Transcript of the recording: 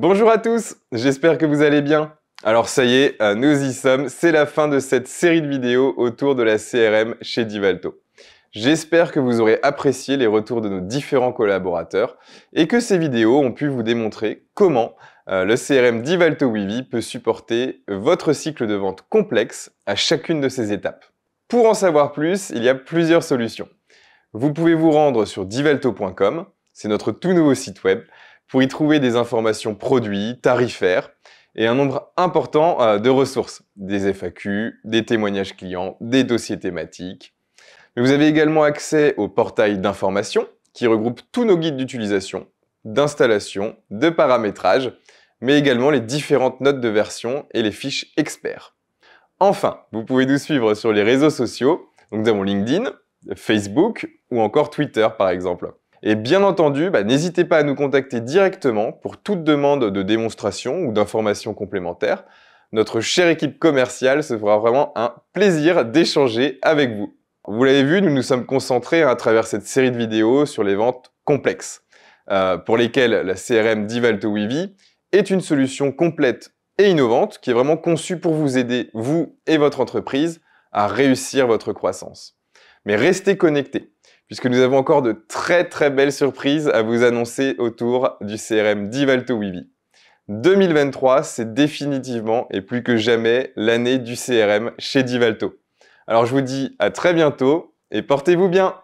Bonjour à tous, j'espère que vous allez bien. Alors ça y est, euh, nous y sommes, c'est la fin de cette série de vidéos autour de la CRM chez Divalto. J'espère que vous aurez apprécié les retours de nos différents collaborateurs et que ces vidéos ont pu vous démontrer comment euh, le CRM Divalto Weavy peut supporter votre cycle de vente complexe à chacune de ses étapes. Pour en savoir plus, il y a plusieurs solutions. Vous pouvez vous rendre sur divalto.com, c'est notre tout nouveau site web, pour y trouver des informations produits, tarifaires et un nombre important euh, de ressources, des FAQ, des témoignages clients, des dossiers thématiques. vous avez également accès au portail d'information qui regroupe tous nos guides d'utilisation, d'installation, de paramétrage, mais également les différentes notes de version et les fiches experts. Enfin, vous pouvez nous suivre sur les réseaux sociaux, donc nous avons LinkedIn, Facebook ou encore Twitter par exemple. Et bien entendu, bah, n'hésitez pas à nous contacter directement pour toute demande de démonstration ou d'informations complémentaires. Notre chère équipe commerciale se fera vraiment un plaisir d'échanger avec vous. Vous l'avez vu, nous nous sommes concentrés à travers cette série de vidéos sur les ventes complexes, euh, pour lesquelles la CRM Divalto Weavy est une solution complète et innovante qui est vraiment conçue pour vous aider, vous et votre entreprise, à réussir votre croissance. Mais restez connectés puisque nous avons encore de très très belles surprises à vous annoncer autour du CRM Divalto Weebi. 2023, c'est définitivement et plus que jamais l'année du CRM chez Divalto. Alors je vous dis à très bientôt et portez-vous bien